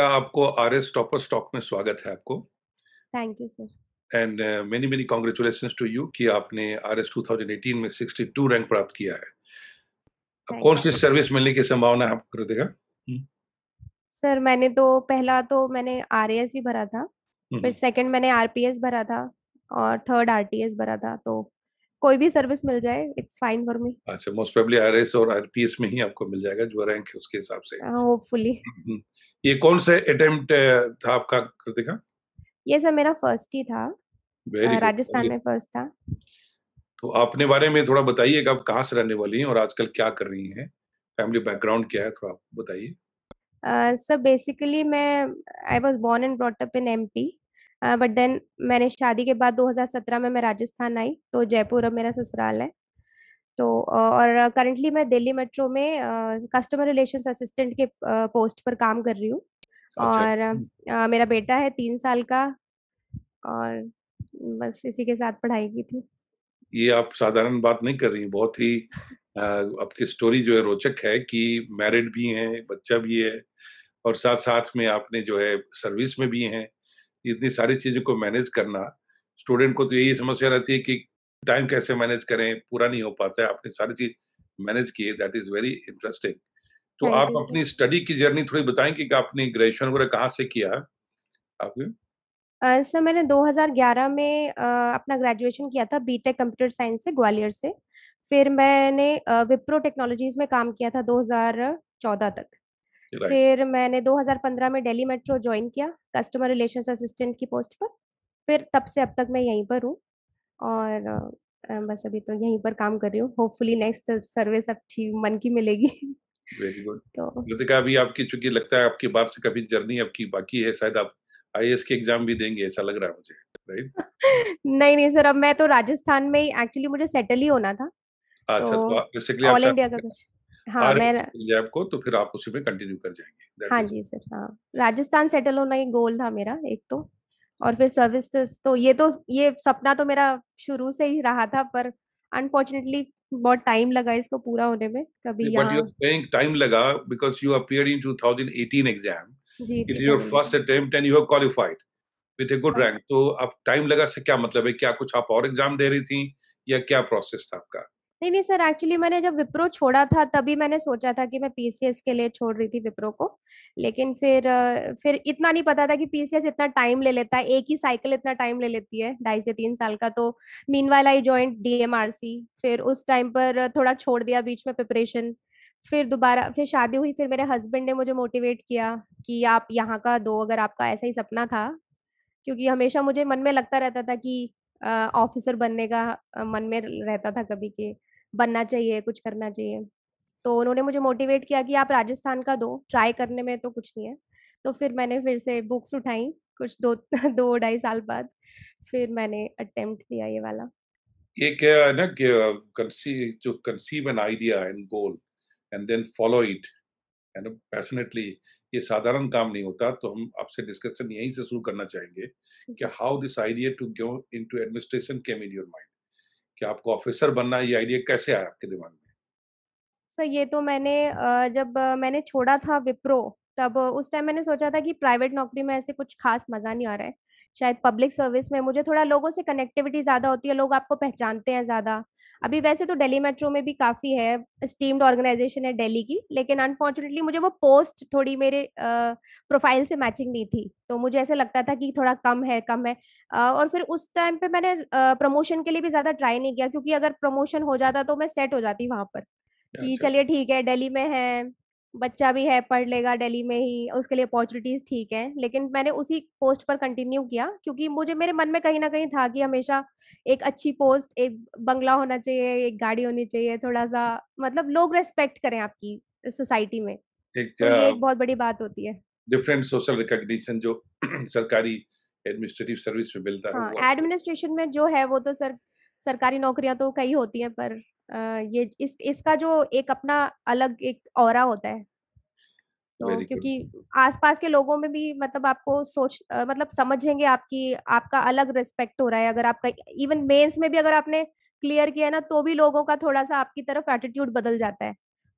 का आपको R S topper stock में स्वागत है आपको thank you sir and many many congratulation to you कि आपने R S two thousand eighteen में सिक्सटी टू रैंक प्राप्त किया है कौन सी सर्विस मिलने की संभावना है आपको देगा सर हम्म। मैंने तो पहला तो मैंने आर ही भरा था हम्म, फिर सेकंड हम्म। मैंने आरपीएस भरा था और थर्ड आरटीएस भरा था तो कोई भी सर्विस मिल जाए इट्स फाइन फॉर मी अच्छा मोस्ट प्रोबेबली आरएस और आरपीएस में ही आपको मिल जाएगा जो रैंक है उसके हिसाब से होपफुली हाँ, ये कौन से अटेम्प्ट था आपका कृतिका ये सर मेरा फर्स्ट ही था राजस्थान में फर्स्ट था तो आपने बारे में थोड़ा बताइए आप कहाँ से रहने वाली हैं और आजकल क्या कर रही हैं फैमिली बैकग्राउंड क्या है थोड़ा बताइए सर बेसिकली मैं I was born and brought up in M P but then मैंने शादी के बाद 2017 में मैं राजस्थान आई तो जयपुर अब मेरा ससुराल है तो और करंटली मैं दिल्ली मेट्रो में कस्टमर रिलेशंस असिस्टेंट के पोस्ट पर काम कर रही हूँ अच्छा। और आ, हम्म। मेरा बेटा है तीन साल का और बस इसी के साथ पढ़ाई की थी ये आप साधारण बात नहीं कर रही बहुत ही आपकी स्टोरी जो है रोचक है कि मैरिड भी हैं बच्चा भी है और साथ साथ में आपने जो है सर्विस में भी हैं इतनी सारी चीजों को मैनेज करना स्टूडेंट को तो यही समस्या रहती है कि टाइम कैसे मैनेज करें पूरा नहीं हो पाता है आपने सारी चीज मैनेज किए दैट इज वेरी इंटरेस्टिंग तो हाँ आप अपनी स्टडी की जर्नी थोड़ी बताएं कि आपने ग्रेजुएशन वगैरह कहाँ से किया आपने सर uh, मैंने 2011 में uh, अपना ग्रेजुएशन किया था बीटेक कंप्यूटर साइंस से ग्वालियर से फिर मैंने uh, विप्रो टेक्नोलॉजीज में काम किया था 2014 तक right. फिर मैंने 2015 में दिल्ली मेट्रो ज्वाइन किया कस्टमर रिलेशंस असिस्टेंट की पोस्ट पर फिर तब से अब तक मैं यहीं पर हूँ और बस अभी तो यहीं पर काम कर रही हूँ होपफुली नेक्स्ट सर्विस अच्छी मन की मिलेगी वेरी गुड तो लतिका अभी आपकी चूंकि लगता है आपकी बात से कभी जर्नी आपकी बाकी है शायद आप आई के एग्जाम भी देंगे ऐसा लग रहा है मुझे राइट नहीं नहीं सर अब मैं तो राजस्थान में ही एक्चुअली मुझे सेटल ही होना था तो अच्छा तो बेसिकली ऑल इंडिया का कुछ हाँ मैं लैब तो फिर आप उसी में कंटिन्यू कर जाएंगे हाँ जी सर हाँ राजस्थान सेटल होना ही गोल था मेरा एक तो और फिर सर्विस तो, तो ये तो ये सपना तो मेरा शुरू से ही रहा था पर अनफॉर्चुनेटली बहुत टाइम लगा इसको पूरा होने में कभी यू यहाँ टाइम लगा because you appear in 2018 exam it is your first attempt and you have qualified with a good rank तो अब टाइम लगा से क्या मतलब है क्या कुछ आप और एग्जाम दे रही थी या क्या प्रोसेस था आपका नहीं नहीं सर एक्चुअली मैंने जब विप्रो छोड़ा था तभी मैंने सोचा था कि मैं पीसीएस के लिए छोड़ रही थी विप्रो को लेकिन फिर फिर इतना नहीं पता था कि पीसीएस इतना टाइम ले लेता है एक ही साइकिल इतना टाइम ले लेती है ढाई से तीन साल का तो meanwhile I joined DMRC फिर उस टाइम पर थोड़ा छोड़ दिया बीच में प्रिपरेशन फिर दोबारा फिर शादी हुई फिर मेरे हस्बैंड ने मुझे मोटिवेट किया कि आप यहाँ का दो अगर आपका ऐसा ही सपना था क्योंकि हमेशा मुझे मन में लगता रहता था कि ऑफिसर बनने का मन में रहता था कभी कि बनना चाहिए कुछ करना चाहिए तो उन्होंने मुझे मोटिवेट किया कि आप राजस्थान का दो ट्राई करने में तो कुछ नहीं है तो फिर मैंने फिर से बुक्स उठाई कुछ दो दो ढाई साल बाद फिर मैंने अटेम्प्ट दिया ये वाला ये क्या है ना कि कंसीव जो conceive an idea and goal and then follow it and passionately ये साधारण काम नहीं होता तो हम आपसे डिस्कशन यहीं से शुरू करना चाहेंगे कि how this idea to go into administration came in your mind कि आपको ऑफिसर बनना ये आइडिया कैसे आया आपके दिमाग में सर ये तो मैंने जब मैंने छोड़ा था विप्रो तब उस टाइम मैंने सोचा था कि प्राइवेट नौकरी में ऐसे कुछ खास मज़ा नहीं आ रहा है शायद पब्लिक सर्विस में मुझे थोड़ा लोगों से कनेक्टिविटी ज़्यादा होती है लोग आपको पहचानते हैं ज़्यादा अभी वैसे तो दिल्ली मेट्रो में भी काफ़ी है स्टीम्ड ऑर्गेनाइजेशन है दिल्ली की लेकिन अनफॉर्चुनेटली मुझे वो पोस्ट थोड़ी मेरे प्रोफाइल से मैचिंग नहीं थी तो मुझे ऐसा लगता था कि थोड़ा कम है कम है और फिर उस टाइम पे मैंने प्रमोशन के लिए भी ज़्यादा ट्राई नहीं किया क्योंकि अगर प्रमोशन हो जाता तो मैं सेट हो जाती वहाँ पर कि अच्छा। चलिए ठीक है दिल्ली में है बच्चा भी है पढ़ लेगा दिल्ली में ही उसके लिए अपॉर्चुनिटीज ठीक है लेकिन मैंने उसी पोस्ट पर कंटिन्यू किया क्योंकि मुझे मेरे मन में कहीं ना कहीं था कि हमेशा एक अच्छी पोस्ट एक बंगला होना चाहिए एक गाड़ी होनी चाहिए थोड़ा सा मतलब लोग रेस्पेक्ट करें आपकी सोसाइटी में एक, तो ये एक बहुत बड़ी बात होती है डिफरेंट सोशल रिकॉग्निशन जो सरकारी एडमिनिस्ट्रेटिव सर्विस में मिलता है एडमिनिस्ट्रेशन हाँ, में जो है वो तो सर सरकारी नौकरियां तो कई होती हैं पर ये इस इसका जो एक अपना अलग एक और होता है तो Very क्योंकि आसपास के लोगों में भी मतलब आपको सोच मतलब समझेंगे आपकी आपका अलग रिस्पेक्ट हो रहा है अगर आपका इवन मेंस में भी अगर आपने क्लियर किया है ना तो भी लोगों का थोड़ा सा आपकी तरफ एटीट्यूड बदल जाता है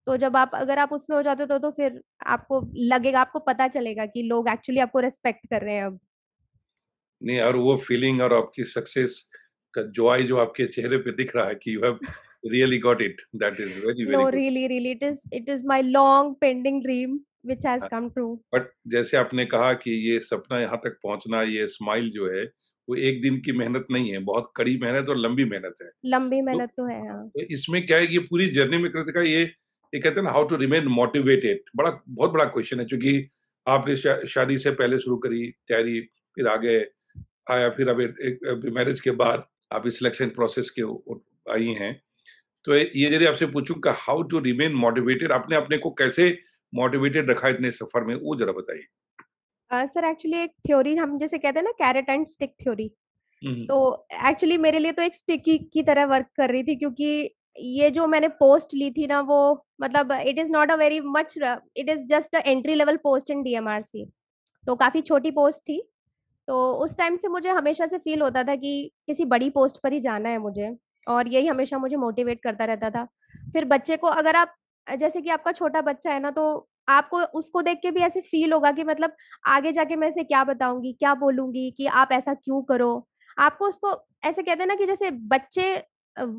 तो जब आप अगर आप उसमें हो जाते तो, तो फिर आपको लगेगा आपको पता चलेगा कि लोग एक्चुअली आपको रेस्पेक्ट कर रहे हैं अब नहीं और वो फीलिंग और आपकी सक्सेस का जो आई जो आपके चेहरे पे दिख रहा है कि you have really got it. That is very very. No, good. really, really, it is it is my long pending dream which has uh, come true. But जैसे आपने कहा कि ये सपना यहाँ तक पहुँचना ये स्माइल जो है वो एक दिन की मेहनत नहीं है बहुत कड़ी मेहनत और लंबी मेहनत है लंबी तो मेहनत तो, तो है हाँ, हाँ। तो इसमें क्या है ये पूरी जर्नी में कृतिका ये ये कहते हैं ना हाउ टू रिमेन मोटिवेटेड बड़ा बहुत बड़ा क्वेश्चन है क्योंकि आपने शा, शादी से पहले शुरू करी तैयारी फिर आगे आया फिर अब मैरिज के बाद आप इस सिलेक्शन प्रोसेस के आई हैं तो ये यदि आपसे पूछूंगा हाउ टू रिमेन मोटिवेटेड आपने अपने को कैसे मोटिवेटेड रखा इतने सफर में वो जरा बताइए सर एक्चुअली एक थ्योरी हम जैसे कहते हैं ना कैरेट एंड स्टिक थ्योरी तो एक्चुअली मेरे लिए तो एक स्टिक की तरह वर्क कर रही थी क्योंकि ये जो मैंने पोस्ट ली थी ना वो मतलब it is not a very much it is just entry level post in DMRC तो काफी छोटी पोस्ट थी तो उस टाइम से मुझे हमेशा से फील होता था कि किसी बड़ी पोस्ट पर ही जाना है मुझे और यही हमेशा मुझे मोटिवेट करता रहता था फिर बच्चे को अगर आप जैसे कि आपका छोटा बच्चा है ना तो आपको उसको देख के भी ऐसे फील होगा कि मतलब आगे जाके मैं इसे क्या बताऊंगी क्या बोलूंगी कि आप ऐसा क्यों करो आपको उसको ऐसे कहते हैं ना कि जैसे बच्चे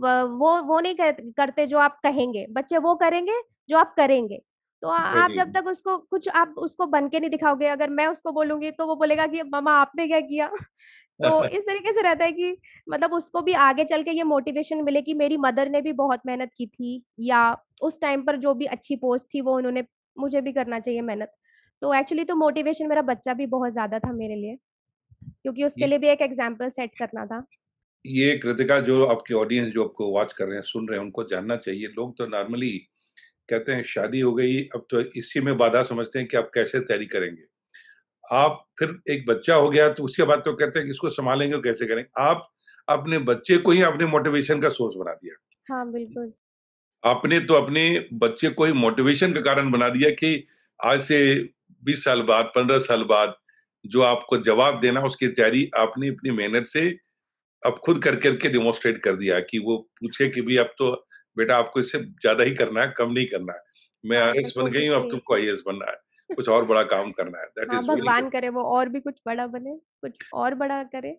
वो वो नहीं करते जो आप कहेंगे बच्चे वो करेंगे जो आप करेंगे तो आप जब तक उसको कुछ आप उसको बन के नहीं दिखाओगे अगर मैं उसको बोलूंगी तो वो बोलेगा कि मामा आपने क्या किया तो इस तरीके से रहता है कि मतलब उसको भी आगे चल के ये मोटिवेशन मिले कि मेरी मदर ने भी बहुत मेहनत की थी या उस टाइम पर जो भी अच्छी पोस्ट थी वो उन्होंने मुझे भी करना चाहिए मेहनत तो एक्चुअली तो मोटिवेशन मेरा बच्चा भी बहुत ज्यादा था मेरे लिए क्योंकि उसके लिए भी एक एग्जाम्पल सेट करना था ये कृतिका जो आपके ऑडियंस जो आपको वॉच कर रहे हैं सुन रहे हैं उनको जानना चाहिए लोग तो नॉर्मली कहते हैं शादी हो गई अब तो इसी में बाधा समझते हैं कि आप कैसे तैयारी करेंगे आप फिर एक बच्चा हो गया तो उसके बाद तो कहते हैं कि इसको संभालेंगे कैसे करेंगे आप अपने बच्चे को ही अपने मोटिवेशन का सोर्स बना दिया हाँ बिल्कुल आपने तो अपने बच्चे को ही मोटिवेशन का कारण बना दिया कि आज से बीस साल बाद पंद्रह साल बाद जो आपको जवाब देना उसकी तैयारी आपने अपनी मेहनत से अब खुद कर करके डिमोन्स्ट्रेट कर दिया कि वो पूछे कि भाई अब तो बेटा आपको इससे ज्यादा ही करना है कम नहीं करना है मैं हाँ, आर बन गई हूँ अब तुमको आई बनना है कुछ और बड़ा काम करना है दैट इज हाँ, भगवान करे वो और भी कुछ बड़ा बने कुछ और बड़ा करे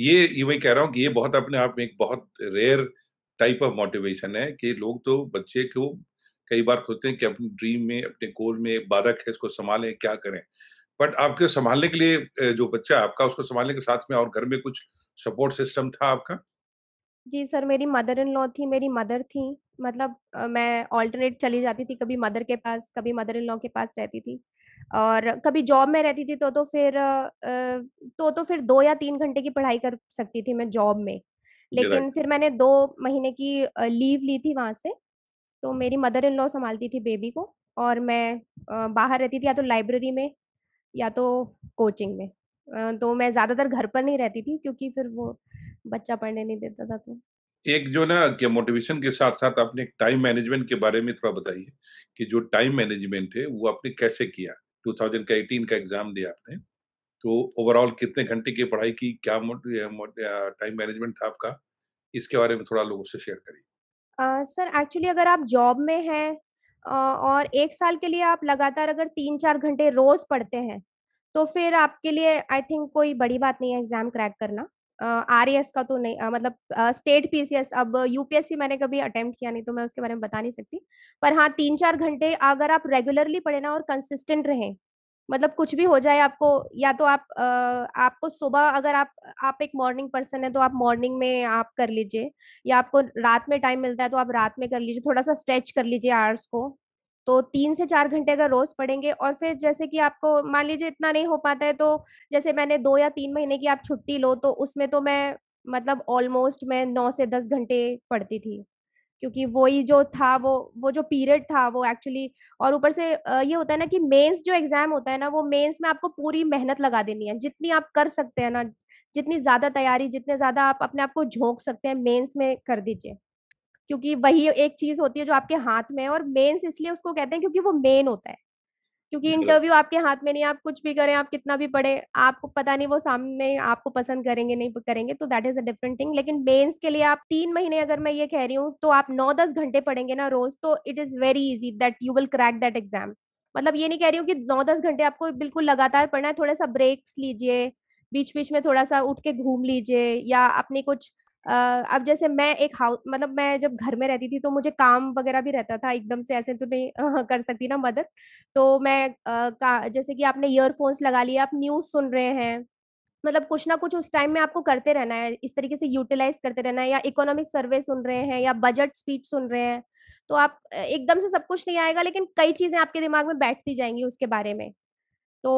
ये ये वही कह रहा हूँ कि ये बहुत अपने आप में एक बहुत रेयर टाइप ऑफ मोटिवेशन है कि लोग तो बच्चे को कई बार खोते हैं कि अपने ड्रीम में अपने गोल में बाधक है इसको संभालें क्या करें बट आपके संभालने के लिए जो बच्चा आपका उसको संभालने के साथ में और घर में कुछ सपोर्ट सिस्टम था आपका जी सर मेरी मदर इन लॉ थी मेरी मदर थी मतलब मैं ऑल्टरनेट चली जाती थी कभी मदर के पास कभी मदर इन लॉ के पास रहती थी और कभी जॉब में रहती थी तो तो फिर तो तो फिर दो या तीन घंटे की पढ़ाई कर सकती थी मैं जॉब में लेकिन फिर मैंने दो महीने की लीव ली थी वहाँ से तो मेरी मदर इन लॉ संभालती थी बेबी को और मैं बाहर रहती थी या तो लाइब्रेरी में या तो कोचिंग में तो मैं ज़्यादातर घर पर नहीं रहती थी क्योंकि फिर वो बच्चा पढ़ने नहीं देता था तो एक जो ना कि मोटिवेशन के साथ साथ आपने टाइम मैनेजमेंट के बारे में थोड़ा बताइए कि जो टाइम मैनेजमेंट है वो आपने कैसे किया 2018 का एग्जाम दिया आपने तो ओवरऑल कितने घंटे की पढ़ाई की क्या टाइम मैनेजमेंट था आपका इसके बारे में थोड़ा लोगों से शेयर करिए सर एक्चुअली अगर आप जॉब में हैं और एक साल के लिए आप लगातार अगर तीन चार घंटे रोज पढ़ते हैं तो फिर आपके लिए आई थिंक कोई बड़ी बात नहीं है एग्जाम क्रैक करना आर uh, का तो नहीं uh, मतलब स्टेट पीसीएस अब यूपीएससी मैंने कभी अटेम्प्ट किया नहीं तो मैं उसके बारे में बता नहीं सकती पर हाँ तीन चार घंटे अगर आप रेगुलरली पढ़े ना और कंसिस्टेंट रहें मतलब कुछ भी हो जाए आपको या तो आप uh, आपको सुबह अगर आप आप एक मॉर्निंग पर्सन है तो आप मॉर्निंग में आप कर लीजिए या आपको रात में टाइम मिलता है तो आप रात में कर लीजिए थोड़ा सा स्ट्रेच कर लीजिए आर्स को तो तीन से चार घंटे अगर रोज पढ़ेंगे और फिर जैसे कि आपको मान लीजिए इतना नहीं हो पाता है तो जैसे मैंने दो या तीन महीने की आप छुट्टी लो तो उसमें तो मैं मतलब ऑलमोस्ट मैं नौ से दस घंटे पढ़ती थी क्योंकि वो ही जो था वो वो जो पीरियड था वो एक्चुअली और ऊपर से ये होता है ना कि मेंस जो एग्जाम होता है ना वो मेंस में आपको पूरी मेहनत लगा देनी है जितनी आप कर सकते हैं ना जितनी ज्यादा तैयारी जितने ज्यादा आप अपने आप को झोंक सकते हैं मेंस में कर दीजिए क्योंकि वही एक चीज होती है जो आपके हाथ में है और मेन्स इसलिए उसको कहते हैं क्योंकि वो मेन होता है क्योंकि इंटरव्यू आपके हाथ में नहीं आप कुछ भी करें आप कितना भी पढ़े आपको पता नहीं वो सामने आपको पसंद करेंगे नहीं करेंगे तो that is a different thing लेकिन मेंस के लिए आप तीन महीने अगर मैं ये कह रही हूँ तो आप नौ दस घंटे पढ़ेंगे ना रोज तो it is very easy that you will crack that exam मतलब ये नहीं कह रही हूँ कि नौ दस घंटे आपको बिल्कुल लगातार पढ़ना है थोड़ा सा ब्रेक्स लीजिए बीच बीच में थोड़ा सा उठ के घूम लीजिए या अपने कुछ अब जैसे मैं एक हाउस मतलब मैं जब घर में रहती थी तो मुझे काम वगैरह भी रहता था एकदम से ऐसे तो नहीं हाँ, कर सकती ना मदद तो मैं का जैसे कि आपने ईयरफोन्स लगा लिए आप न्यूज़ सुन रहे हैं मतलब कुछ ना कुछ उस टाइम में आपको करते रहना है इस तरीके से यूटिलाइज करते रहना है या इकोनॉमिक सर्वे सुन रहे हैं या बजट स्पीच सुन रहे हैं तो आप एकदम से सब कुछ नहीं आएगा लेकिन कई चीजें आपके दिमाग में बैठती जाएंगी उसके बारे में तो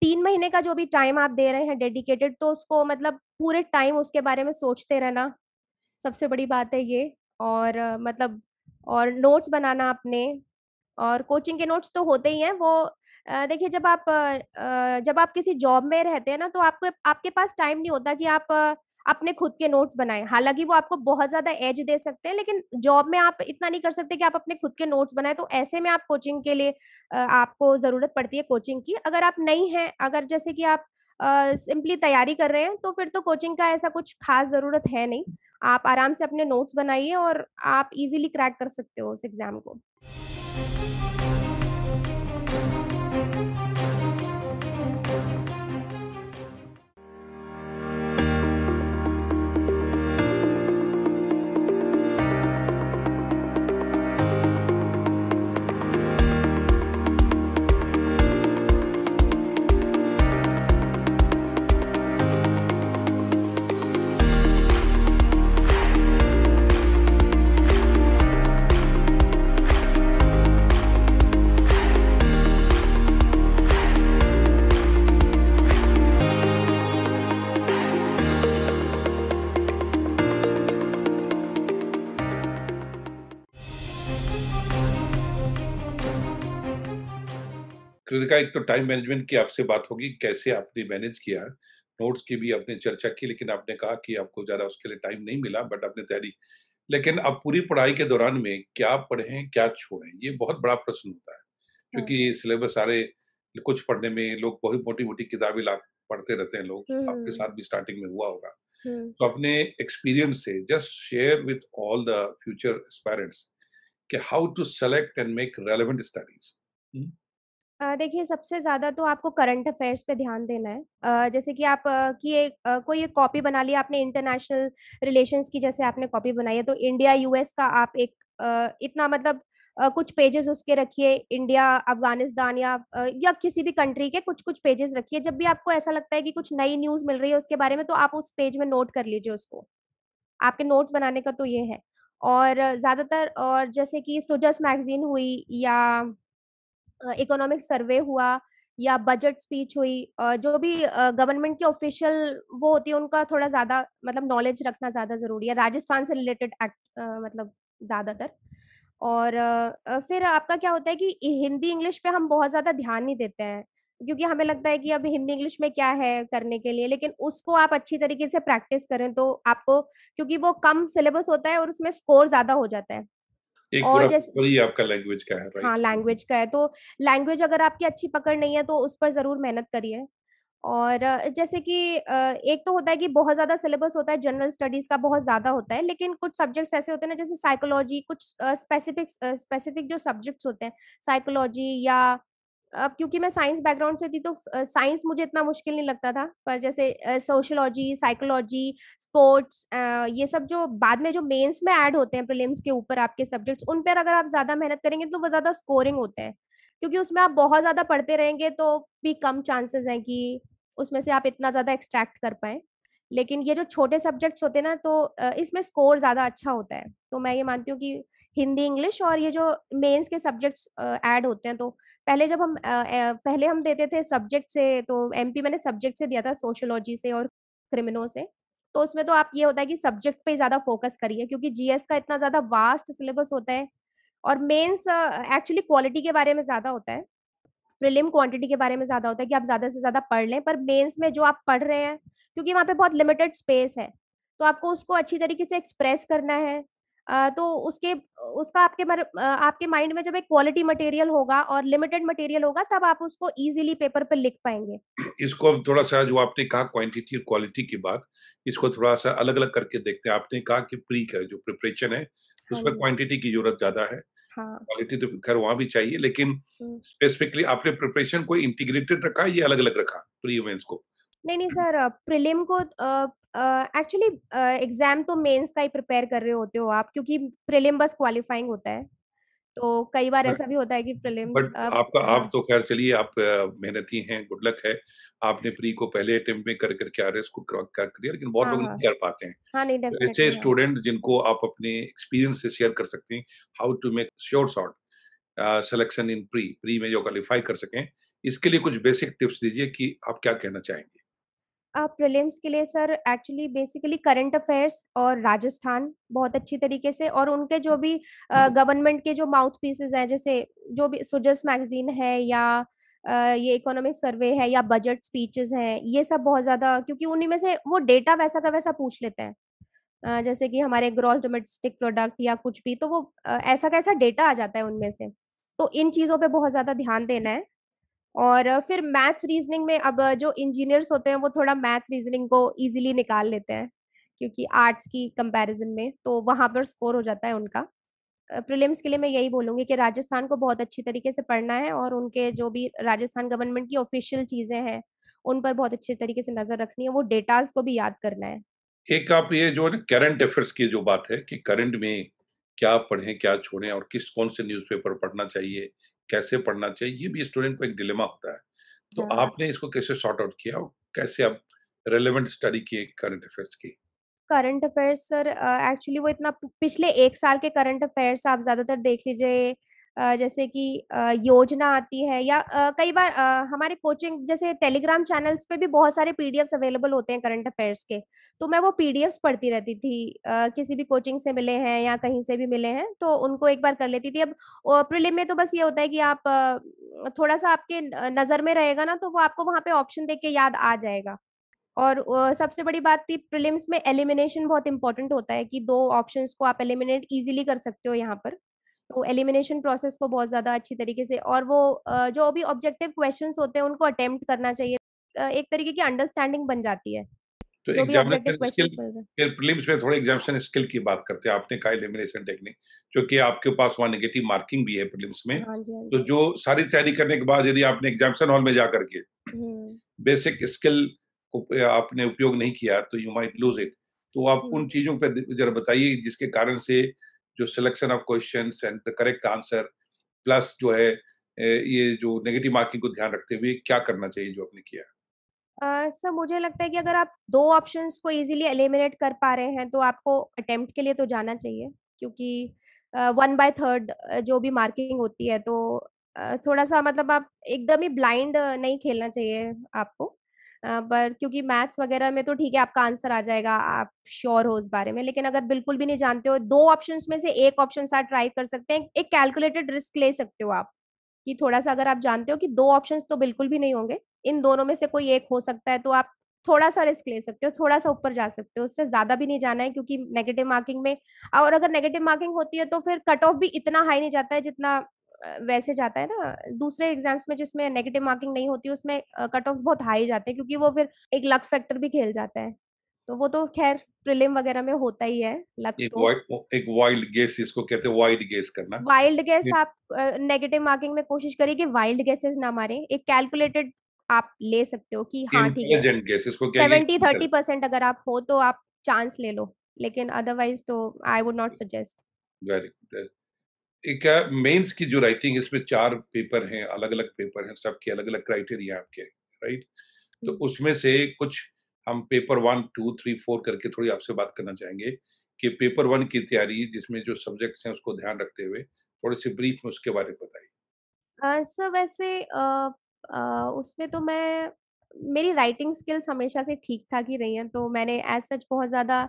तीन महीने का जो भी टाइम आप दे रहे हैं डेडिकेटेड तो उसको मतलब पूरे टाइम उसके बारे में सोचते रहना सबसे बड़ी बात है ये और मतलब और नोट्स बनाना अपने और कोचिंग के नोट्स तो होते ही हैं वो देखिए जब आप जब आप किसी जॉब में रहते हैं ना तो आपको आपके पास टाइम नहीं होता कि आप अपने खुद के नोट्स बनाए हालांकि वो आपको बहुत ज्यादा एज दे सकते हैं लेकिन जॉब में आप इतना नहीं कर सकते कि आप अपने खुद के नोट्स बनाए तो ऐसे में आप कोचिंग के लिए आपको जरूरत पड़ती है कोचिंग की अगर आप नहीं हैं अगर जैसे कि आप सिंपली तैयारी कर रहे हैं तो फिर तो कोचिंग का ऐसा कुछ खास जरूरत है नहीं आप आराम से अपने नोट्स बनाइए और आप इजीली क्रैक कर सकते हो उस एग्जाम को का एक तो टाइम मैनेजमेंट की आपसे बात होगी कैसे आपने मैनेज किया नोट्स की भी आपने चर्चा की लेकिन आपने कहा कि आपको ज़्यादा उसके लिए टाइम नहीं मिला बट आपने तैयारी लेकिन आप पूरी पढ़ाई के दौरान में क्या पढ़े क्या छोड़े ये बहुत बड़ा प्रश्न होता है क्योंकि सिलेबस हाँ। सारे कुछ पढ़ने में लोग बहुत मोटी मोटी किताबें ला पढ़ते रहते हैं लोग आपके साथ भी स्टार्टिंग में हुआ होगा तो अपने एक्सपीरियंस से just share with all the future aspirants कि how to select and make relevant studies देखिए सबसे ज़्यादा तो आपको करंट अफ़ेयर्स पे ध्यान देना है। अ, जैसे कि आप की एक कोई एक कॉपी बना लिया आपने इंटरनेशनल रिलेशंस की जैसे आपने कॉपी बनाई है तो इंडिया यूएस का आप एक अ, इतना मतलब uh, कुछ पेजेस उसके रखिए इंडिया, अफ़गानिस्तान या या किसी भी कंट्री के कुछ-कुछ पेजेस रखिए। जब भी आपको ऐसा लगता है कि कुछ नई न्यूज़ मिल रही है उसके बारे में तो आप उस पेज में नोट कर लीजिए उसको। आपके नोट्स बनाने का तो ये है। और ज़्यादातर और जैसे कि सुजस मैगज़ीन हुई या इकोनॉमिक सर्वे हुआ या बजट स्पीच हुई जो भी गवर्नमेंट के ऑफिशियल वो होती है उनका थोड़ा ज्यादा मतलब नॉलेज रखना ज्यादा जरूरी है राजस्थान से रिलेटेड एक्ट मतलब ज्यादातर और फिर आपका क्या होता है कि हिंदी इंग्लिश पे हम बहुत ज्यादा ध्यान नहीं देते हैं क्योंकि हमें लगता है कि अब हिंदी इंग्लिश में क्या है करने के लिए लेकिन उसको आप अच्छी तरीके से प्रैक्टिस करें तो आपको क्योंकि वो कम सिलेबस होता है और उसमें स्कोर ज्यादा हो जाता है एक और जैसे आपका लैंग्वेज का है हाँ लैंग्वेज का है तो लैंग्वेज अगर आपकी अच्छी पकड़ नहीं है तो उस पर जरूर मेहनत करिए और जैसे कि एक तो होता है कि बहुत ज़्यादा सिलेबस होता है जनरल स्टडीज़ का बहुत ज़्यादा होता है लेकिन कुछ सब्जेक्ट्स ऐसे होते हैं ना जैसे साइकोलॉजी कुछ स्पेसिफिक स्पेसिफिक जो सब्जेक्ट्स होते हैं साइकोलॉजी या अब क्योंकि मैं साइंस बैकग्राउंड से थी तो साइंस मुझे इतना मुश्किल नहीं लगता था पर जैसे सोशलॉजी साइकोलॉजी स्पोर्ट्स ये सब जो बाद में जो मेंस में ऐड होते हैं प्रीलिम्स के ऊपर आपके सब्जेक्ट्स उन पर अगर आप ज़्यादा मेहनत करेंगे तो वो ज़्यादा स्कोरिंग होते हैं क्योंकि उसमें आप बहुत ज़्यादा पढ़ते रहेंगे तो भी कम चांसेस हैं कि उसमें से आप इतना ज़्यादा एक्सट्रैक्ट कर पाए लेकिन ये जो छोटे सब्जेक्ट्स होते हैं ना तो इसमें स्कोर ज़्यादा अच्छा होता है तो मैं ये मानती हूँ कि हिंदी इंग्लिश और ये जो मेंस के सब्जेक्ट्स ऐड होते हैं तो पहले जब हम पहले हम देते थे सब्जेक्ट से तो एम मैंने सब्जेक्ट से दिया था सोशोलॉजी से और क्रिमिनो से तो उसमें तो आप ये होता है कि सब्जेक्ट पे ज़्यादा फोकस करिए क्योंकि जीएस का इतना ज़्यादा वास्ट सिलेबस होता है और मेंस एक्चुअली क्वालिटी के बारे में ज़्यादा होता है प्रिलिम क्वांटिटी के बारे में ज्यादा होता है कि आप ज्यादा से ज्यादा पढ़ लें पर मेंस में जो आप पढ़ रहे हैं क्योंकि वहाँ पे बहुत लिमिटेड स्पेस है तो आपको उसको अच्छी तरीके से एक्सप्रेस करना है तो उसके उसका आपके मर, आपके माइंड में जब एक क्वालिटी मटेरियल होगा और लिमिटेड मटेरियल होगा तब आप उसको इजीली पेपर पर लिख पाएंगे इसको अब थोड़ा सा जो आपने कहा क्वांटिटी और क्वालिटी की बात इसको थोड़ा सा अलग अलग करके देखते हैं आपने कहा कि प्री का जो प्रिपरेशन है उस पर क्वांटिटी की जरूरत ज्यादा है हाँ क्वालिटी तो खैर वहां भी चाहिए लेकिन स्पेसिफिकली आपने प्रिपरेशन को इंटीग्रेटेड रखा या अलग अलग रखा प्री मेंस को नहीं नहीं सर प्रिलिम को एक्चुअली एग्जाम तो मेंस का ही प्रिपेयर कर रहे होते हो आप क्योंकि प्रिलिम बस क्वालिफाइंग होता है तो कई बार ऐसा भी होता है कि प्रीलिम्स बट आप, आपका आप हाँ। तो खैर चलिए आप मेहनती हैं गुड लक है आपने प्री को पहले अटेम्प्ट में कर करके आ एस को क्रॉक कर दिया लेकिन बहुत हाँ, लोग हाँ। नहीं कर पाते हैं हां नहीं, तो ऐसे स्टूडेंट जिनको आप अपने एक्सपीरियंस से शेयर कर सकते हैं how to make sure short selection in pre pre में जो क्वालिफाई कर सकें इसके लिए कुछ बेसिक टिप्स दीजिए कि आप क्या कहना चाहेंगे आप प्रिलिम्स के लिए sir actually basically current affairs और राजस्थान बहुत अच्छी तरीके से और उनके जो भी गवर्नमेंट हम्म। के जो माउथ पीसेज हैं जैसे जो भी सुजस मैगजीन है या ये इकोनॉमिक सर्वे है या बजट स्पीचेस हैं ये सब बहुत ज़्यादा क्योंकि उन्हीं में से वो डेटा वैसा का वैसा पूछ लेते हैं जैसे कि हमारे ग्रॉस डोमेस्टिक प्रोडक्ट या कुछ भी तो वो ऐसा कैसा डेटा आ जाता है उनमें से तो इन चीज़ों पे बहुत ज़्यादा ध्यान देना है और फिर मैथ्स रीजनिंग में अब जो इंजीनियर्स होते हैं वो थोड़ा मैथ्स रीजनिंग को इजीली निकाल लेते हैं क्योंकि आर्ट्स की कंपैरिजन में तो वहाँ पर स्कोर हो जाता है उनका प्रीलिम्स के लिए मैं यही बोलूँगी कि राजस्थान को बहुत अच्छी तरीके से पढ़ना है और उनके जो भी राजस्थान गवर्नमेंट की ऑफिशियल चीज़ें हैं उन पर बहुत अच्छे तरीके से नज़र रखनी है वो डेटाज को भी याद करना है एक आप ये जो है करंट अफेयर्स की जो बात है कि करंट में क्या पढ़ें क्या छोड़ें और किस कौन से न्यूज़पेपर पढ़ना चाहिए कैसे पढ़ना चाहिए ये भी स्टूडेंट को एक डिलेमा होता है तो yeah. हाँ। आपने इसको कैसे सॉर्ट आउट किया कैसे आप रेलेवेंट स्टडी किए करंट अफेयर्स की करंट अफेयर्स सर एक्चुअली वो इतना पिछले एक साल के करंट अफेयर्स आप ज़्यादातर देख लीजिए जैसे कि योजना आती है या कई बार हमारे कोचिंग जैसे टेलीग्राम चैनल्स पे भी बहुत सारे पीडीएफ्स अवेलेबल होते हैं करंट अफेयर्स के तो मैं वो पीडीएफ्स पढ़ती रहती थी किसी भी कोचिंग से मिले हैं या कहीं से भी मिले हैं तो उनको एक बार कर लेती थी अब प्रिलिम में तो बस ये होता है कि आप थोड़ा सा आपके नज़र में रहेगा ना तो वो आपको वहाँ पे ऑप्शन देख के याद आ जाएगा और सबसे बड़ी बात थी प्रिलिम्स में एलिमिनेशन बहुत इंपॉर्टेंट होता है कि दो ऑप्शंस को आप एलिमिनेट इजीली कर सकते हो यहाँ पर तो एलिमिनेशन प्रोसेस को बहुत ज़्यादा अच्छी तरीके से और वो जो भी ऑब्जेक्टिव क्वेश्चन होते हैं उनको अटेम्प्ट करना चाहिए एक तरीके की अंडरस्टैंडिंग बन जाती है तो एग्जाम में थोड़े एग्जामिनेशन स्किल की बात करते हैं आपने कहा एलिमिनेशन टेक्निक जो कि आपके पास वहाँ नेगेटिव मार्किंग भी है प्रिलिम्स में हाँ जी, हाँ तो जो सारी तैयारी करने के बाद यदि आपने एग्जामिनेशन हॉल में जा करके बेसिक स्किल को आपने उपयोग नहीं किया तो यू माइट लूज इट तो आप हम्म। उन चीजों पर जरा बताइए जिसके कारण से जो selection of question and the correct answer plus जो है ये जो नेगेटिव मार्किंग को ध्यान रखते हुए क्या करना चाहिए जो आपने किया सर uh, मुझे लगता है कि अगर आप दो ऑप्शंस को इजीली एलिमिनेट कर पा रहे हैं तो आपको अटेम्प्ट के लिए तो जाना चाहिए क्योंकि वन बाय थर्ड जो भी मार्किंग होती है तो uh, थोड़ा सा मतलब आप एकदम ही ब्लाइंड नहीं खेलना चाहिए आपको पर क्योंकि मैथ्स वगैरह में तो ठीक है आपका आंसर आ जाएगा आप श्योर हो उस बारे में लेकिन अगर बिल्कुल भी नहीं जानते हो दो ऑप्शंस में से एक ऑप्शन आप ट्राई कर सकते हैं एक कैलकुलेटेड रिस्क ले सकते हो आप कि थोड़ा सा अगर आप जानते हो कि दो ऑप्शन तो बिल्कुल भी नहीं होंगे इन दोनों में से कोई एक हो सकता है तो आप थोड़ा सा रिस्क ले सकते हो थोड़ा सा ऊपर जा सकते हो उससे ज्यादा भी नहीं जाना है क्योंकि नेगेटिव मार्किंग में और अगर नेगेटिव मार्किंग होती है तो फिर कट ऑफ भी इतना हाई नहीं जाता है जितना वैसे जाता है ना दूसरे एग्जाम्स में जिसमें नेगेटिव मार्किंग नहीं होती उसमें कट ऑफ बहुत हाई जाते हैं क्योंकि वो फिर एक लक फैक्टर भी खेल जाता है तो वो तो खैर प्रिलिम वगैरह में होता ही है लक एक तो वाइड, एक वाइल्ड गेस इसको कहते हैं वाइल्ड गेस करना वाइल्ड गेस आप नेगेटिव मार्किंग में कोशिश करिए कि वाइल्ड गेसेस ना मारे एक कैलकुलेटेड आप ले सकते हो कि हाँ ठीक है सेवेंटी थर्टी परसेंट अगर आप हो तो आप चांस ले लो लेकिन अदरवाइज तो I would not suggest very good एक मेंस की जो राइटिंग है इसमें चार पेपर हैं अलग अलग पेपर हैं सबके अलग अलग क्राइटेरिया आपके राइट तो उसमें से कुछ हम paper one two three four करके थोड़ी आपसे बात करना चाहेंगे कि पेपर वन की तैयारी जिसमें जो सब्जेक्ट्स हैं उसको ध्यान रखते हुए थोड़े से ब्रीफ में उसके बारे में बताइए सर वैसे आ, आ, उसमें तो मैं मेरी राइटिंग स्किल्स हमेशा से ठीक ठाक ही रही हैं तो मैंने एज सच बहुत ज़्यादा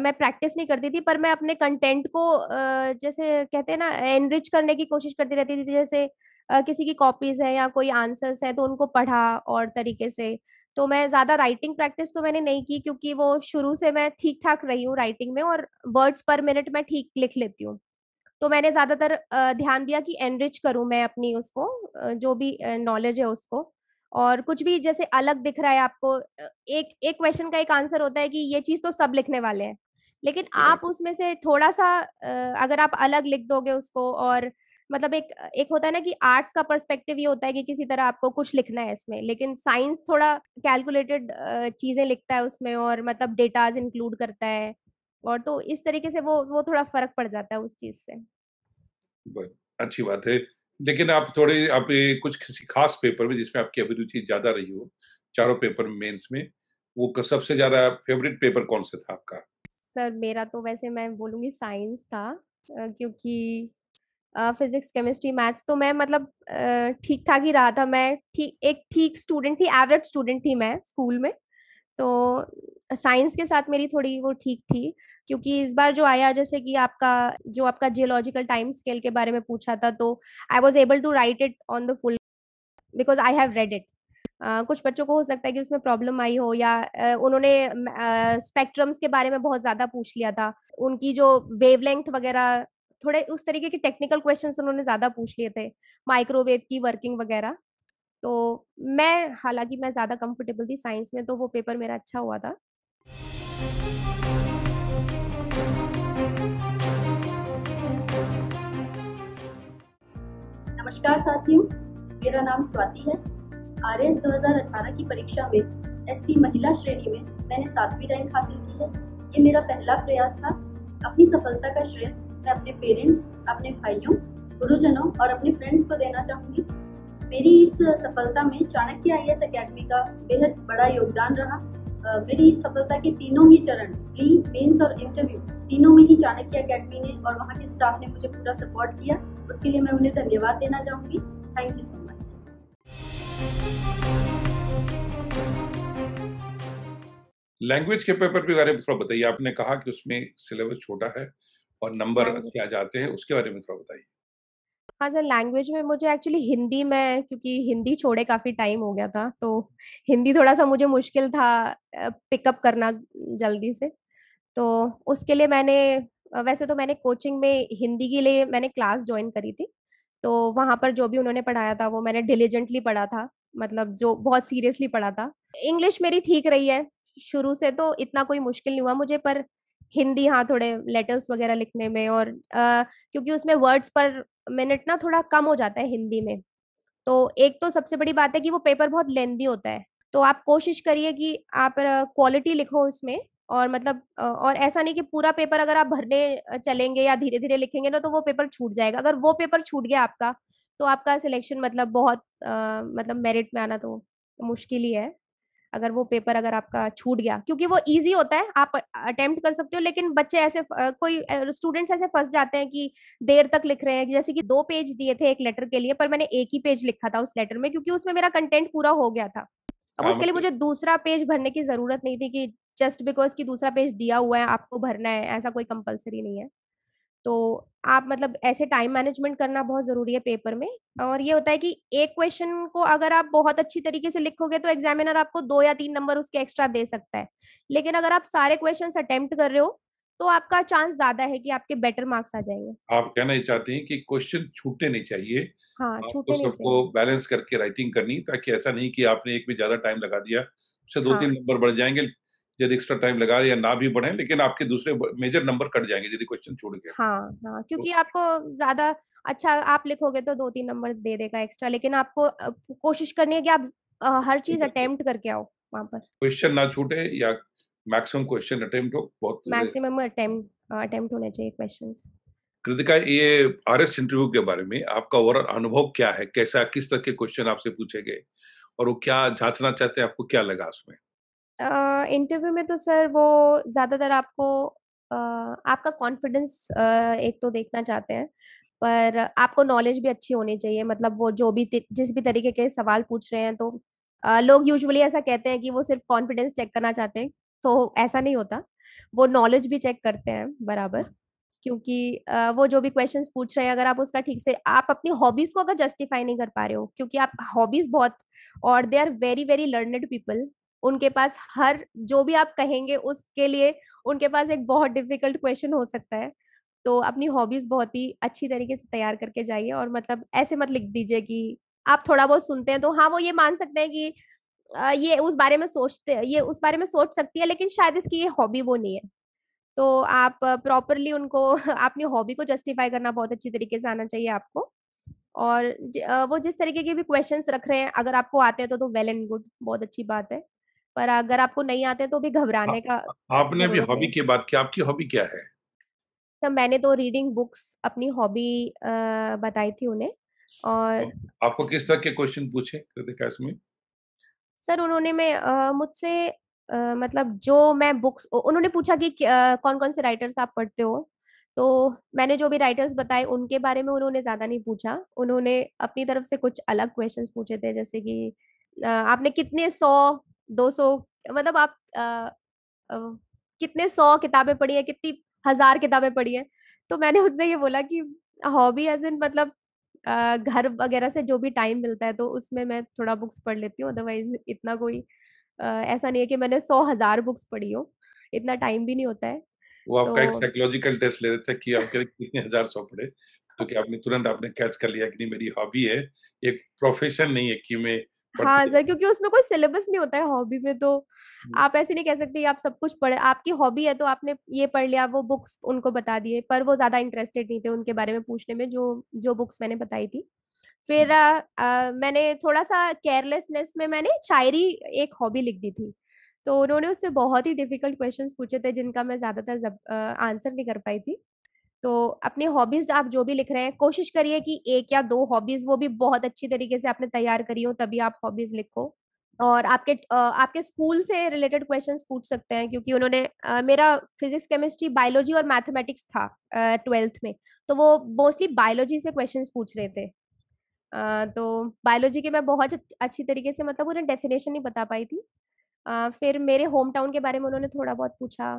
मैं प्रैक्टिस नहीं करती थी पर मैं अपने कंटेंट को जैसे कहते हैं ना एनरिच करने की कोशिश करती रहती थी जैसे किसी की कॉपीज है या कोई आंसर्स है तो उनको पढ़ा और तरीके से तो मैं ज़्यादा राइटिंग प्रैक्टिस तो मैंने नहीं की क्योंकि वो शुरू से मैं ठीक ठाक रही हूँ राइटिंग में और वर्ड्स पर मिनट मैं ठीक लिख लेती हूँ तो मैंने ज़्यादातर ध्यान दिया कि एनरिच करूँ मैं अपनी उसको जो भी नॉलेज है उसको और कुछ भी जैसे अलग दिख रहा है आपको एक एक क्वेश्चन का एक आंसर होता है कि ये चीज तो सब लिखने वाले हैं लेकिन आप उसमें से थोड़ा सा अगर आप अलग लिख दोगे उसको और मतलब एक एक होता है ना कि आर्ट्स का पर्सपेक्टिव ये होता है कि किसी तरह आपको कुछ लिखना है इसमें लेकिन साइंस थोड़ा कैलकुलेटेड चीजें लिखता है उसमें और मतलब डेटाज इंक्लूड करता है और तो इस तरीके से वो वो थोड़ा फर्क पड़ जाता है उस चीज से अच्छी बात है लेकिन आप थोड़े आप कुछ किसी खास पेपर में जिसमें आपकी अभिरुचि ज्यादा रही हो चारों पेपर मेंस में वो सबसे ज्यादा फेवरेट पेपर कौन सा था आपका सर मेरा तो वैसे मैं बोलूँगी साइंस था क्योंकि फिजिक्स केमिस्ट्री मैथ्स तो मैं मतलब ठीक ठाक ही रहा था मैं थी, एक ठीक स्टूडेंट थी एवरेज स्टूडेंट थी मैं स्कूल में तो साइंस के साथ मेरी थोड़ी वो ठीक थी क्योंकि इस बार जो आया जैसे कि आपका जो आपका जियोलॉजिकल टाइम स्केल के बारे में पूछा था तो I was able to write it on the full because I have read it Uh, कुछ बच्चों को हो सकता है कि उसमें प्रॉब्लम आई हो या uh, उन्होंने स्पेक्ट्रम्स uh, के बारे में बहुत ज्यादा पूछ लिया था उनकी जो वेवलेंथ वगैरह थोड़े उस तरीके के टेक्निकल क्वेश्चंस उन्होंने ज्यादा पूछ लिए थे माइक्रोवेव की वर्किंग वगैरह तो मैं हालांकि मैं ज़्यादा कंफर्टेबल थी साइंस में तो वो पेपर मेरा अच्छा हुआ था नमस्कार साथियों मेरा नाम स्वाति है आर एस दो की परीक्षा में एस महिला श्रेणी में मैंने सातवीं रैंक हासिल की है ये मेरा पहला प्रयास था अपनी सफलता का श्रेय मैं अपने पेरेंट्स अपने भाइयों गुरुजनों और अपने फ्रेंड्स को देना चाहूंगी मेरी इस सफलता में चाणक्य आई एस अकेडमी का बेहद बड़ा योगदान रहा मेरी इस सफलता के तीनों ही चरण प्ली मेंस और इंटरव्यू तीनों में ही चाणक्य अकेडमी ने और वहाँ के स्टाफ ने मुझे पूरा सपोर्ट किया उसके लिए मैं उन्हें धन्यवाद देना चाहूँगी thank you so much language के पेपर के बारे में थोड़ा बताइए आपने कहा कि उसमें सिलेबस छोटा है और नंबर क्या हाँ। जाते हैं उसके बारे में थोड़ा बताइए हाँ सर लैंग्वेज में मुझे एक्चुअली हिंदी में क्योंकि हिंदी छोड़े काफ़ी टाइम हो गया था तो हिंदी थोड़ा सा मुझे मुश्किल था पिकअप करना जल्दी से तो उसके लिए मैंने वैसे तो मैंने कोचिंग में हिंदी के लिए मैंने क्लास ज्वाइन करी थी तो वहाँ पर जो भी उन्होंने पढ़ाया था वो मैंने डिलीजेंटली पढ़ा था मतलब जो बहुत सीरियसली पढ़ा था इंग्लिश मेरी ठीक रही है शुरू से तो इतना कोई मुश्किल नहीं हुआ मुझे पर हिंदी हाँ थोड़े लेटर्स वगैरह लिखने में और आ, क्योंकि उसमें वर्ड्स पर मिनट ना थोड़ा कम हो जाता है हिंदी में तो एक तो सबसे बड़ी बात है कि वो पेपर बहुत लेंदी होता है तो आप कोशिश करिए कि आप क्वालिटी लिखो उसमें और मतलब और ऐसा नहीं कि पूरा पेपर अगर आप भरने चलेंगे या धीरे धीरे लिखेंगे ना तो वो पेपर छूट जाएगा अगर वो पेपर छूट गया आपका तो आपका सिलेक्शन मतलब बहुत आ, मतलब मेरिट में आना तो मुश्किल ही है अगर वो पेपर अगर आपका छूट गया क्योंकि वो इजी होता है आप अटेम्प्ट कर सकते हो लेकिन बच्चे ऐसे कोई स्टूडेंट्स ऐसे फंस जाते हैं कि देर तक लिख रहे हैं जैसे कि दो पेज दिए थे एक लेटर के लिए पर मैंने एक ही पेज लिखा था उस लेटर में क्योंकि उसमें मेरा कंटेंट पूरा हो गया था अब हाँ, उसके लिए मतलब मुझे दूसरा पेज भरने की जरूरत नहीं थी कि जस्ट बिकॉज की दूसरा पेज दिया हुआ है आपको भरना है ऐसा कोई कंपल्सरी नहीं है तो आप मतलब ऐसे टाइम मैनेजमेंट करना बहुत ज़रूरी है पेपर में और ये होता है कि एक क्वेश्चन को अगर आप बहुत अच्छी तरीके से लिखोगे तो एग्जामिनर आपको दो या तीन नंबर उसके एक्स्ट्रा दे सकता है लेकिन अगर आप सारे क्वेश्चन अटेम्प्ट कर रहे हो तो आपका चांस ज्यादा है कि आपके बेटर मार्क्स आ जाएंगे आप कहना ही चाहते हैं कि क्वेश्चन छूटे नहीं चाहिए हाँ, छूटने तो सबको बैलेंस करके राइटिंग करनी ताकि ऐसा नहीं कि आपने एक में ज्यादा टाइम लगा दिया उससे दो हाँ, तीन नंबर बढ़ जाएंगे यदि एक्स्ट्रा टाइम लगा या ना भी बढ़े लेकिन आपके दूसरे मेजर नंबर कट जाएंगे यदि क्वेश्चन छोड़ गए हाँ हाँ क्योंकि तो, आपको ज्यादा अच्छा आप लिखोगे तो दो तीन नंबर दे देगा एक्स्ट्रा लेकिन आपको कोशिश करनी है कि आप हर चीज अटेम्प्ट करके आओ वहाँ पर क्वेश्चन ना छूटे या मैक्सिमम क्वेश्चन अटेम्प्ट हो बहुत मैक्सिमम अटेम्प्ट अटेम्प्ट होने चाहिए क्वेश्चंस कृतिका ये आर एस इंटरव्यू के बारे में आपका ओवरऑल अनुभव क्या है कैसा किस तरह के क्वेश्चन आपसे पूछे गए और वो क्या जांचना चाहते हैं आपको क्या लगा उसमें इंटरव्यू में तो सर वो ज़्यादातर आपको आपका कॉन्फिडेंस एक तो देखना चाहते हैं पर आपको नॉलेज भी अच्छी होनी चाहिए मतलब वो जो भी जिस भी तरीके के सवाल पूछ रहे हैं तो लोग यूजुअली ऐसा कहते हैं कि वो सिर्फ कॉन्फिडेंस चेक करना चाहते हैं तो ऐसा नहीं होता वो नॉलेज भी चेक करते हैं बराबर क्योंकि वो जो भी क्वेश्चंस पूछ रहे हैं अगर आप उसका ठीक से आप अपनी हॉबीज को अगर जस्टिफाई नहीं कर पा रहे हो क्योंकि आप हॉबीज बहुत और they are very very learned people उनके पास हर जो भी आप कहेंगे उसके लिए उनके पास एक बहुत डिफिकल्ट क्वेश्चन हो सकता है तो अपनी हॉबीज बहुत ही अच्छी तरीके से तैयार करके जाइए और मतलब ऐसे मत लिख दीजिए कि आप थोड़ा बहुत सुनते हैं तो हाँ वो ये मान सकते हैं कि ये उस बारे में सोचते ये उस बारे में सोच सकती है लेकिन शायद इसकी ये हॉबी वो नहीं है तो आप प्रॉपरली उनको अपनी हॉबी को जस्टिफाई करना बहुत अच्छी तरीके से आना चाहिए आपको और वो जिस तरीके के भी क्वेश्चंस रख रहे हैं अगर आपको आते हैं तो तो वेल एंड गुड बहुत अच्छी बात है पर अगर आपको नहीं आते तो भी घबराने हाँ, का आपने भी हॉबी की बात की आपकी हॉबी क्या है तो मैंने तो रीडिंग बुक्स अपनी हॉबी बताई थी उन्हें और आपको किस तरह के क्वेश्चन पूछे कृतिका इसमें सर उन्होंने मैं मुझसे मतलब जो मैं बुक्स उन्होंने पूछा कि कौन कौन से राइटर्स आप पढ़ते हो तो मैंने जो भी राइटर्स बताए उनके बारे में उन्होंने ज्यादा नहीं पूछा उन्होंने अपनी तरफ से कुछ अलग क्वेश्चंस पूछे थे जैसे कि आपने कितने सौ दो सौ मतलब आप आ, आ, कितने सौ किताबें पढ़ी है कितनी हजार किताबें पढ़ी है तो मैंने उनसे ये बोला कि हॉबी एज इन मतलब घर वगैरह से जो भी टाइम मिलता है तो उसमें मैं थोड़ा बुक्स पढ़ लेती हूँ अदरवाइज इतना कोई ऐसा नहीं है कि मैंने सौ हजार बुक्स पढ़ी हो इतना टाइम भी नहीं होता है वो आपका तो... एक साइकोलॉजिकल टेस्ट ले रहे थे कि आपके कितने हजार सौ पढ़े तो हाँ। कि आपने तुरंत आपने कैच कर लिया कि नहीं मेरी हॉबी है एक प्रोफेशन नहीं है कि मैं हाँ सर क्योंकि उसमें कोई सिलेबस नहीं होता है हॉबी में तो आप ऐसे नहीं कह सकते आप सब कुछ पढ़े आपकी हॉबी है तो आपने ये पढ़ लिया वो बुक्स उनको बता दिए पर वो ज्यादा इंटरेस्टेड नहीं थे उनके बारे में पूछने में जो जो बुक्स मैंने बताई थी फिर आ, आ, मैंने थोड़ा सा केयरलेसनेस में मैंने शायरी एक हॉबी लिख दी थी तो उन्होंने उससे बहुत ही डिफिकल्ट क्वेश्चंस पूछे थे जिनका मैं ज्यादातर आंसर नहीं कर पाई थी तो अपनी हॉबीज आप जो भी लिख रहे हैं कोशिश करिए कि एक या दो हॉबीज वो भी बहुत अच्छी तरीके से आपने तैयार करी हो तभी आप हॉबीज लिखो और आपके आपके स्कूल से रिलेटेड क्वेश्चन पूछ सकते हैं क्योंकि उन्होंने मेरा फिजिक्स केमिस्ट्री बायोलॉजी और मैथमेटिक्स था ट्वेल्थ में तो वो मोस्टली बायोलॉजी से क्वेश्चन पूछ रहे थे तो बायोलॉजी के मैं बहुत अच्छी तरीके से मतलब उन्हें डेफिनेशन नहीं बता पाई थी फिर मेरे होम टाउन के बारे में उन्होंने थोड़ा बहुत पूछा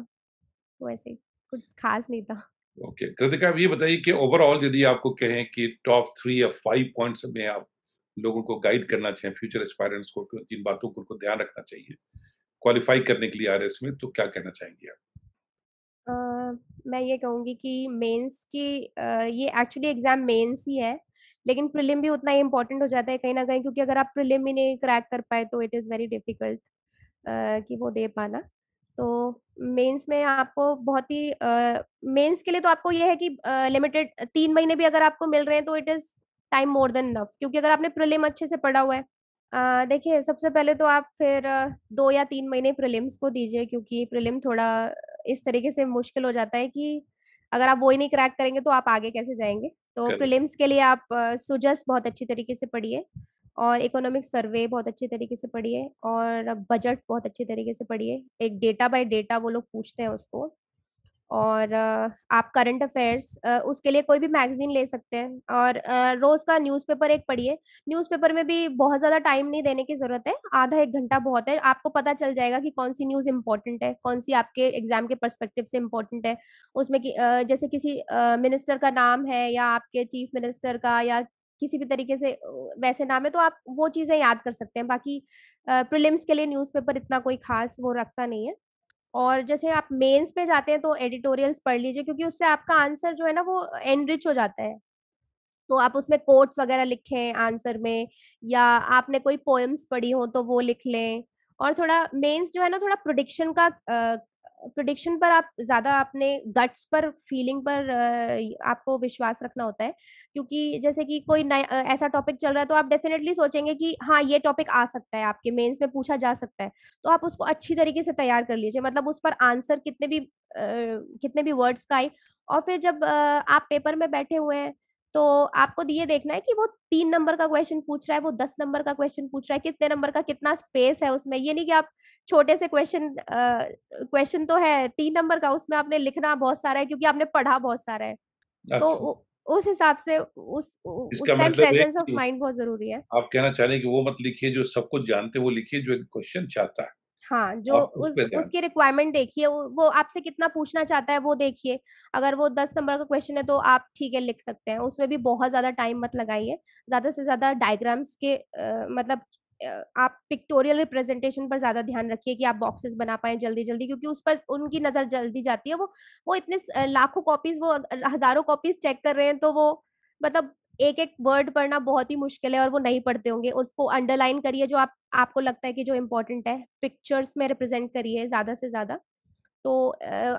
वैसे तो कुछ खास नहीं था ओके कृतिका आप ये बताइए कि ओवरऑल यदि आपको कहें कि टॉप थ्री या फाइव पॉइंट्स में आप लोगों को गाइड करना चाहें फ्यूचर एक्सपायरेंट्स को इन बातों को उनको ध्यान रखना चाहिए क्वालिफाई करने के लिए आर में तो क्या कहना चाहेंगे आप uh, मैं ये कहूँगी कि मेंस की uh, ये एक्चुअली एग्जाम मेंस ही है लेकिन प्रिलिम भी उतना ही इम्पोर्टेंट हो जाता है कहीं ना कहीं क्योंकि अगर आप प्रिलिम ही नहीं क्रैक कर पाए तो इट इज़ वेरी डिफिकल्ट कि वो दे पाना तो मेंस में आपको बहुत ही मेंस के लिए तो आपको ये है कि लिमिटेड तीन महीने भी अगर आपको मिल रहे हैं तो it is time more than enough क्योंकि अगर आपने प्रिलिम अच्छे से पढ़ा हुआ है देखिए सबसे पहले तो आप फिर दो या तीन महीने प्रिलिम्स को दीजिए क्योंकि प्रिलिम थोड़ा इस तरीके से मुश्किल हो जाता है कि अगर आप वो ही नहीं क्रैक करेंगे तो आप आगे कैसे जाएंगे तो प्रिलिम्स के लिए आप सुजस बहुत अच्छी तरीके से पढ़िए और इकोनॉमिक सर्वे बहुत अच्छे तरीके से पढ़िए और बजट बहुत अच्छे तरीके से पढ़िए एक डेटा बाय डेटा वो लोग पूछते हैं उसको और आप करंट अफेयर्स उसके लिए कोई भी मैगजीन ले सकते हैं और रोज़ का न्यूज़पेपर एक पढ़िए न्यूज़पेपर में भी बहुत ज़्यादा टाइम नहीं देने की ज़रूरत है आधा एक घंटा बहुत है आपको पता चल जाएगा कि कौन सी न्यूज़ इम्पोर्टेंट है कौन सी आपके एग्जाम के परस्पेक्टिव से इम्पॉर्टेंट है उसमें कि, जैसे किसी मिनिस्टर का नाम है या आपके चीफ मिनिस्टर का या किसी भी तरीके से वैसे नाम है तो आप वो चीज़ें याद कर सकते हैं बाकी प्रिलिम्स के लिए न्यूज़पेपर इतना कोई खास वो रखता नहीं है और जैसे आप मेंस पे जाते हैं तो एडिटोरियल्स पढ़ लीजिए क्योंकि उससे आपका आंसर जो है ना वो एनरिच हो जाता है तो आप उसमें कोट्स वगैरह लिखें आंसर में या आपने कोई पोएम्स पढ़ी हो तो वो लिख लें और थोड़ा मेंस जो है ना थोड़ा प्रोडिक्शन का प्रोडिक्शन पर आप ज़्यादा अपने गट्स पर फीलिंग पर आपको विश्वास रखना होता है क्योंकि जैसे कि कोई नया ऐसा टॉपिक चल रहा है तो आप डेफिनेटली सोचेंगे कि हाँ ये टॉपिक आ सकता है आपके मेंस में पूछा जा सकता है तो आप उसको अच्छी तरीके से तैयार कर लीजिए मतलब उस पर आंसर कितने भी कितने भी वर्ड्स का आए और फिर जब आप पेपर में बैठे हुए हैं तो आपको ये देखना है कि वो तीन नंबर का क्वेश्चन पूछ रहा है वो दस नंबर का क्वेश्चन पूछ रहा है कितने नंबर का कितना स्पेस है उसमें ये नहीं कि आप छोटे से क्वेश्चन क्वेश्चन तो है तीन नंबर का उसमें आपने लिखना बहुत सारा है क्योंकि आपने पढ़ा बहुत सारा है तो अच्छा। तो उस हिसाब से उस टाइम प्रेजेंस ऑफ माइंड बहुत जरूरी है आप कहना चाह रहे हैं कि वो मत लिखिए जो सब कुछ जानते वो लिखिए जो क्वेश्चन चाहता है हाँ जो उस, उसकी रिक्वायरमेंट देखिए वो, वो आपसे कितना पूछना चाहता है वो देखिए अगर वो दस नंबर का क्वेश्चन है तो आप ठीक है लिख सकते हैं उसमें भी बहुत ज्यादा टाइम मत लगाइए ज्यादा से ज्यादा डायग्राम्स के आ, मतलब आप पिक्टोरियल रिप्रेजेंटेशन पर ज्यादा ध्यान रखिए कि आप बॉक्सेस बना पाए जल्दी जल्दी क्योंकि उस पर उनकी नजर जल्दी जाती है वो वो इतने लाखों कॉपीज वो हजारों कॉपीज चेक कर रहे हैं तो वो मतलब एक एक वर्ड पढ़ना बहुत ही मुश्किल है और वो नहीं पढ़ते होंगे उसको अंडरलाइन करिए जो आप आपको लगता है कि जो इम्पोर्टेंट है पिक्चर्स में रिप्रेजेंट करिए ज़्यादा से ज़्यादा तो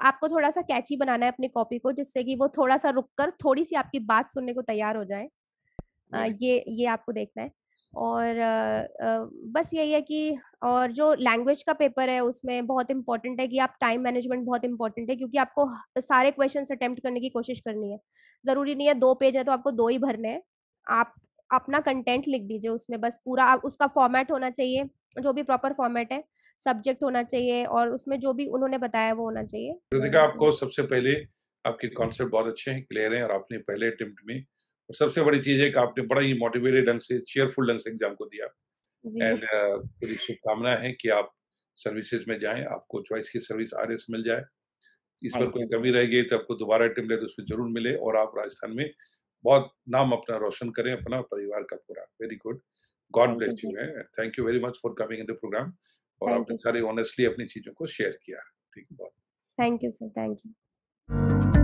आपको थोड़ा सा कैची बनाना है अपनी कॉपी को जिससे कि वो थोड़ा सा रुक कर थोड़ी सी आपकी बात सुनने को तैयार हो जाए ये ये आपको देखना है और बस यही है कि और जो लैंग्वेज का पेपर है उसमें बहुत इंपॉर्टेंट है कि आप टाइम मैनेजमेंट बहुत इंपॉर्टेंट है क्योंकि आपको सारे क्वेश्चन अटेम्प्ट करने की कोशिश करनी है ज़रूरी नहीं है दो पेज है तो आपको दो ही भरने हैं आप अपना कंटेंट लिख दीजिए उसमें बस पूरा आप उसका फॉर्मेट होना चाहिए जो भी प्रॉपर फॉर्मेट है सब्जेक्ट होना चाहिए और उसमें जो भी उन्होंने बताया वो होना चाहिए कृतिका आपको सबसे पहले आपके कॉन्सेप्ट बहुत अच्छे हैं क्लियर हैं और आपने पहले अटेम्प्ट में सबसे बड़ी चीज़ है कि आपने बड़ा ही मोटिवेटेड ढंग से चेयरफुल ढंग से एग्जाम को दिया एंड पूरी uh, शुभकामना है कि आप सर्विसेज में जाएं आपको चॉइस की सर्विस आर मिल जाए इस पर कोई कमी रह गई तो आपको दोबारा टिम ले तो उसमें जरूर मिले और आप राजस्थान में बहुत नाम अपना रोशन करें अपना परिवार का पूरा very good God bless you है thank you very much for coming in the programme और आपने सारे ऑनेस्टली अपनी चीजों को शेयर किया ठीक है बहुत thank you sir thank you